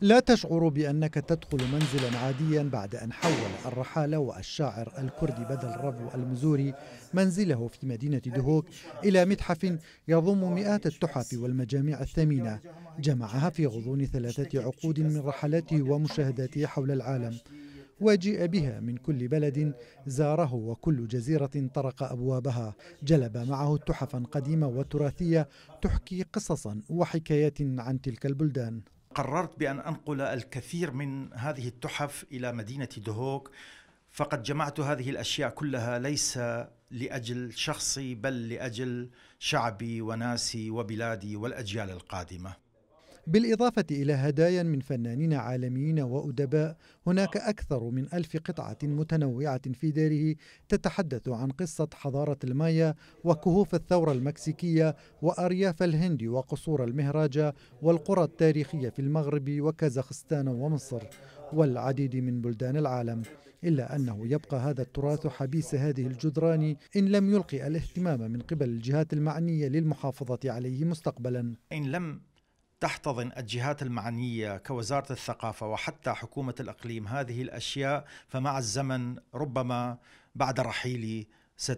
لا تشعر بأنك تدخل منزلا عاديا بعد أن حول الرحالة والشاعر الكردي بدل ربو المزوري منزله في مدينة دهوك إلى متحف يضم مئات التحف والمجاميع الثمينة جمعها في غضون ثلاثة عقود من رحلاته ومشاهداته حول العالم وجيء بها من كل بلد زاره وكل جزيرة طرق أبوابها جلب معه تحفا قديمة وتراثية تحكي قصصا وحكايات عن تلك البلدان قررت بأن أنقل الكثير من هذه التحف إلى مدينة دهوك فقد جمعت هذه الأشياء كلها ليس لأجل شخصي بل لأجل شعبي وناسي وبلادي والأجيال القادمة بالإضافة إلى هدايا من فنانين عالميين وأدباء هناك أكثر من ألف قطعة متنوعة في داره تتحدث عن قصة حضارة المايا وكهوف الثورة المكسيكية وأرياف الهند وقصور المهراجة والقرى التاريخية في المغرب وكازاخستان ومصر والعديد من بلدان العالم إلا أنه يبقى هذا التراث حبيس هذه الجدران إن لم يلقي الاهتمام من قبل الجهات المعنية للمحافظة عليه مستقبلا إن لم تحتضن الجهات المعنية كوزارة الثقافة وحتى حكومة الإقليم هذه الأشياء فمع الزمن ربما بعد رحيلي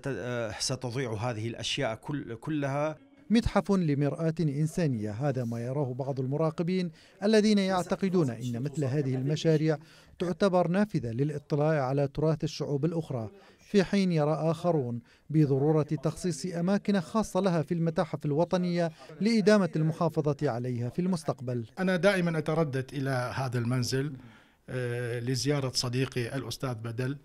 آه، ستضيع هذه الأشياء كلها متحف لمرآة إنسانية هذا ما يراه بعض المراقبين الذين يعتقدون أن مثل هذه المشاريع تعتبر نافذة للاطلاع على تراث الشعوب الأخرى في حين يرى آخرون بضرورة تخصيص أماكن خاصة لها في المتاحف الوطنية لإدامة المحافظة عليها في المستقبل أنا دائما أتردد إلى هذا المنزل آه، لزيارة صديقي الأستاذ بدل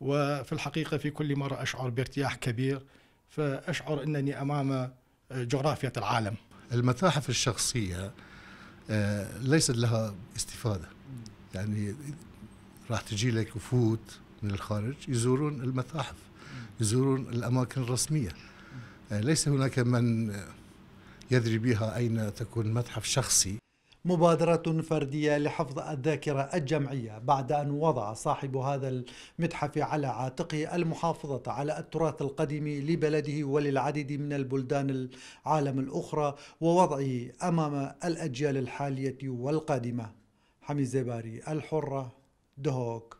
وفي الحقيقة في كل مرة أشعر بارتياح كبير فأشعر أنني أمام آه، جغرافية العالم المتاحف الشخصية آه، ليست لها استفادة يعني راح تجي لك وفوت من الخارج يزورون المتاحف يزورون الأماكن الرسمية آه، ليس هناك من يدري بها أين تكون متحف شخصي مبادرة فردية لحفظ الذاكرة الجمعية بعد أن وضع صاحب هذا المتحف على عاتقه المحافظة على التراث القديم لبلده وللعديد من البلدان العالم الأخرى ووضعه أمام الأجيال الحالية والقادمة حميد زباري الحرة دهوك